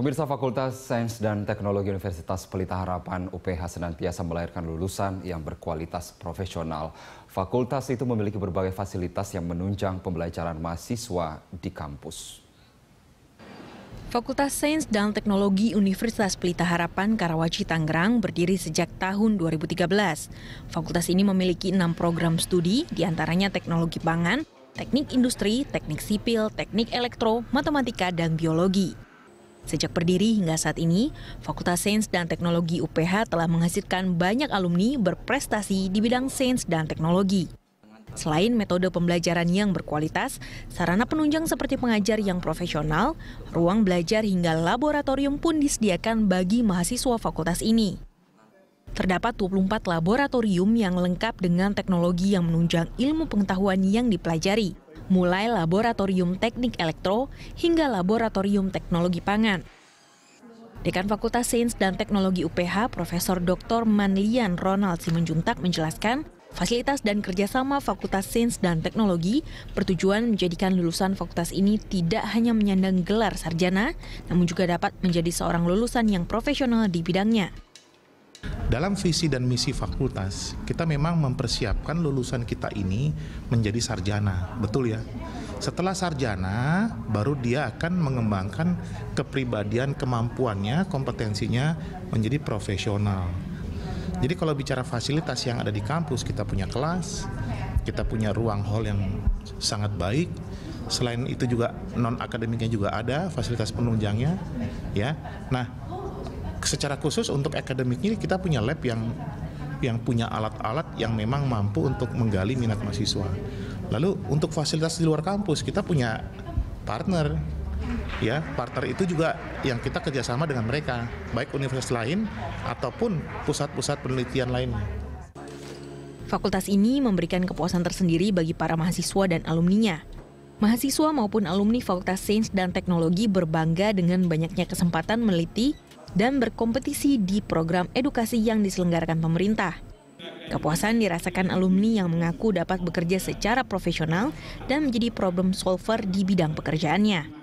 Pemirsa Fakultas Sains dan Teknologi Universitas Pelita Harapan UPH senantiasa melahirkan lulusan yang berkualitas profesional. Fakultas itu memiliki berbagai fasilitas yang menunjang pembelajaran mahasiswa di kampus. Fakultas Sains dan Teknologi Universitas Pelita Harapan Karawaci Tangerang berdiri sejak tahun 2013. Fakultas ini memiliki enam program studi, diantaranya teknologi pangan, teknik industri, teknik sipil, teknik elektro, matematika, dan biologi. Sejak berdiri hingga saat ini, Fakultas Sains dan Teknologi UPH telah menghasilkan banyak alumni berprestasi di bidang sains dan teknologi. Selain metode pembelajaran yang berkualitas, sarana penunjang seperti pengajar yang profesional, ruang belajar hingga laboratorium pun disediakan bagi mahasiswa fakultas ini. Terdapat 24 laboratorium yang lengkap dengan teknologi yang menunjang ilmu pengetahuan yang dipelajari mulai Laboratorium Teknik Elektro hingga Laboratorium Teknologi Pangan. Dekan Fakultas Sains dan Teknologi UPH, Profesor Dr. Manlian Ronald Simanjuntak menjelaskan, fasilitas dan kerjasama Fakultas Sains dan Teknologi bertujuan menjadikan lulusan fakultas ini tidak hanya menyandang gelar sarjana, namun juga dapat menjadi seorang lulusan yang profesional di bidangnya. Dalam visi dan misi fakultas, kita memang mempersiapkan lulusan kita ini menjadi sarjana, betul ya? Setelah sarjana, baru dia akan mengembangkan kepribadian, kemampuannya, kompetensinya menjadi profesional. Jadi kalau bicara fasilitas yang ada di kampus, kita punya kelas, kita punya ruang hall yang sangat baik. Selain itu juga non akademiknya juga ada, fasilitas penunjangnya, ya. Nah, secara khusus untuk akademiknya kita punya lab yang yang punya alat-alat yang memang mampu untuk menggali minat mahasiswa. Lalu untuk fasilitas di luar kampus kita punya partner ya partner itu juga yang kita kerjasama dengan mereka baik universitas lain ataupun pusat-pusat penelitian lainnya. Fakultas ini memberikan kepuasan tersendiri bagi para mahasiswa dan alumninya. Mahasiswa maupun alumni Fakultas Sains dan Teknologi berbangga dengan banyaknya kesempatan meliti dan berkompetisi di program edukasi yang diselenggarakan pemerintah. Kepuasan dirasakan alumni yang mengaku dapat bekerja secara profesional dan menjadi problem solver di bidang pekerjaannya.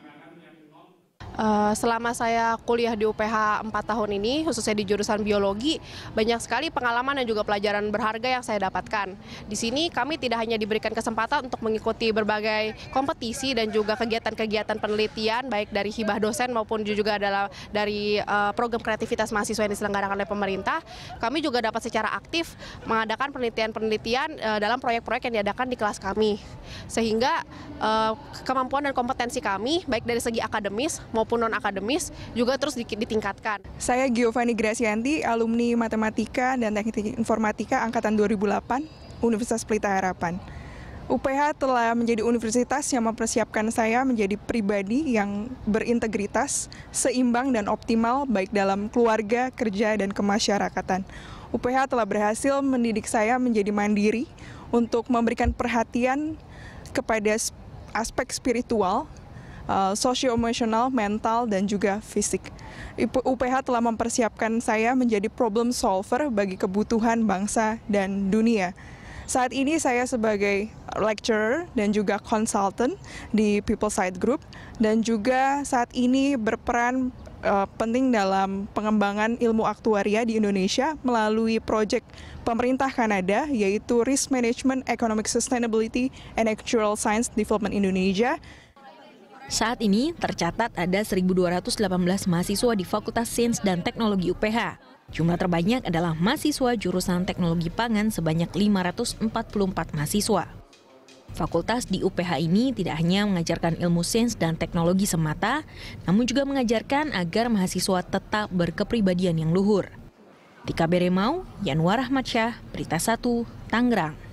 Eh, selama saya kuliah di UPH 4 tahun ini, khususnya di jurusan biologi, banyak sekali pengalaman dan juga pelajaran berharga yang saya dapatkan. Di sini kami tidak hanya diberikan kesempatan untuk mengikuti berbagai kompetisi dan juga kegiatan-kegiatan penelitian, baik dari hibah dosen maupun juga adalah dari eh, program kreativitas mahasiswa yang diselenggarakan oleh pemerintah. Kami juga dapat secara aktif mengadakan penelitian-penelitian eh, dalam proyek-proyek yang diadakan di kelas kami. Sehingga kemampuan dan kompetensi kami, baik dari segi akademis maupun maupun non akademis juga terus ditingkatkan. Saya Giovanni Gracianti, alumni Matematika dan Teknik Informatika angkatan 2008, Universitas Pelita Harapan. UPH telah menjadi universitas yang mempersiapkan saya menjadi pribadi yang berintegritas, seimbang dan optimal baik dalam keluarga, kerja, dan kemasyarakatan. UPH telah berhasil mendidik saya menjadi mandiri untuk memberikan perhatian kepada aspek spiritual uh, eh, emosional mental, dan juga fisik. UPH telah mempersiapkan saya menjadi problem solver bagi kebutuhan bangsa dan dunia. Saat ini saya sebagai lecturer dan juga consultant di People Side Group dan juga saat ini berperan uh, penting dalam pengembangan ilmu aktuaria di Indonesia melalui proyek pemerintah Kanada yaitu Risk Management Economic Sustainability and Actuarial Science Development Indonesia saat ini tercatat ada 1.218 mahasiswa di Fakultas Sains dan Teknologi UPH. Jumlah terbanyak adalah mahasiswa jurusan Teknologi Pangan sebanyak 544 mahasiswa. Fakultas di UPH ini tidak hanya mengajarkan ilmu sains dan teknologi semata, namun juga mengajarkan agar mahasiswa tetap berkepribadian yang luhur. Tika e Beremau, Yanwar Ahmad Syah, Berita 1, Tangerang.